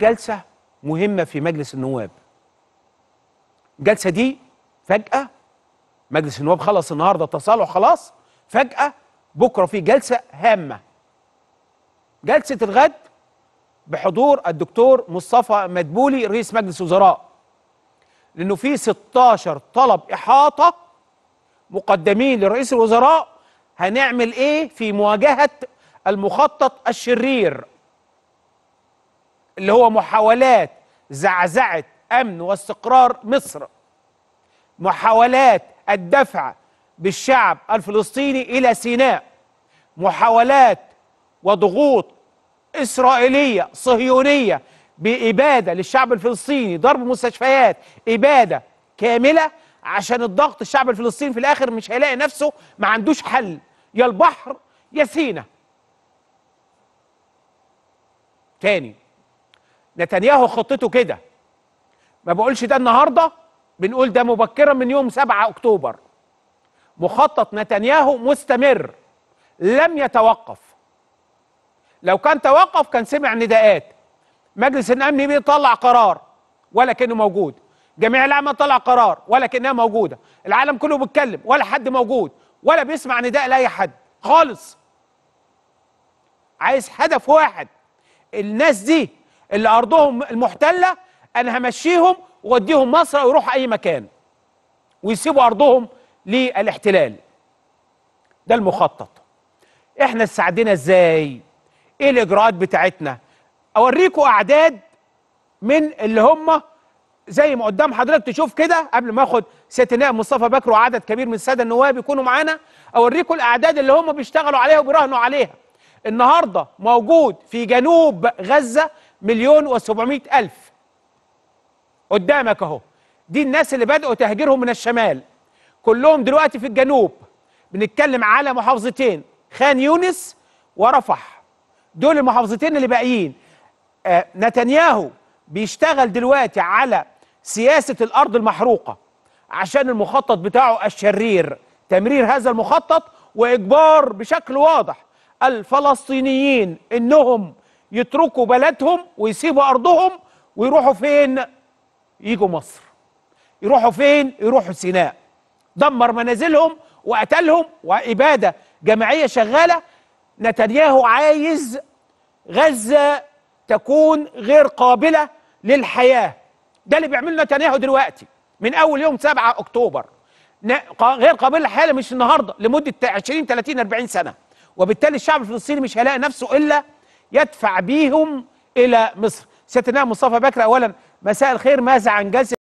جلسة مهمة في مجلس النواب الجلسة دي فجأة مجلس النواب خلص النهاردة تصالح خلاص فجأة بكرة في جلسة هامة جلسة الغد بحضور الدكتور مصطفى مدبولي رئيس مجلس الوزراء لأنه في 16 طلب إحاطة مقدمين لرئيس الوزراء هنعمل إيه في مواجهة المخطط الشرير اللي هو محاولات زعزعة أمن واستقرار مصر محاولات الدفع بالشعب الفلسطيني إلى سيناء محاولات وضغوط إسرائيلية صهيونية بإبادة للشعب الفلسطيني ضرب مستشفيات إبادة كاملة عشان الضغط الشعب الفلسطيني في الآخر مش هيلاقي نفسه ما عندوش حل يا البحر يا سينا تاني نتنياهو خطته كده ما بقولش ده النهارده بنقول ده مبكرا من يوم 7 اكتوبر مخطط نتنياهو مستمر لم يتوقف لو كان توقف كان سمع نداءات مجلس الامن بيطلع قرار ولكنه موجود جميع العالم طلع قرار ولكنها موجوده العالم كله بيتكلم ولا حد موجود ولا بيسمع نداء لاي حد خالص عايز هدف واحد الناس دي اللي ارضهم المحتله انا همشيهم واديهم مصر او يروحوا اي مكان ويسيبوا ارضهم للاحتلال ده المخطط احنا استعدينا ازاي ايه الاجراءات بتاعتنا اوريكم اعداد من اللي هم زي ما قدام حضرتك تشوف كده قبل ما اخد سياده النائب مصطفى بكر وعدد كبير من الساده النواب يكونوا معانا اوريكم الاعداد اللي هم بيشتغلوا عليها وبيراهنوا عليها النهارده موجود في جنوب غزه مليون و ألف قدامك أهو دي الناس اللي بدأوا تهجيرهم من الشمال كلهم دلوقتي في الجنوب بنتكلم على محافظتين خان يونس ورفح دول المحافظتين اللي باقيين آه نتنياهو بيشتغل دلوقتي على سياسة الأرض المحروقة عشان المخطط بتاعه الشرير تمرير هذا المخطط وإجبار بشكل واضح الفلسطينيين إنهم يتركوا بلدهم ويسيبوا أرضهم ويروحوا فين يجوا مصر يروحوا فين يروحوا سيناء دمر منازلهم وقتلهم وإبادة جماعية شغالة نتنياهو عايز غزة تكون غير قابلة للحياة ده اللي بيعمله نتنياهو دلوقتي من أول يوم 7 أكتوبر غير قابلة للحياة مش النهاردة لمدة 20 30 40 سنة وبالتالي الشعب الفلسطيني مش هيلاقي نفسه إلا يدفع بيهم إلى مصر سيادة مصطفى بكر أولا مساء الخير ماذا عن جلسة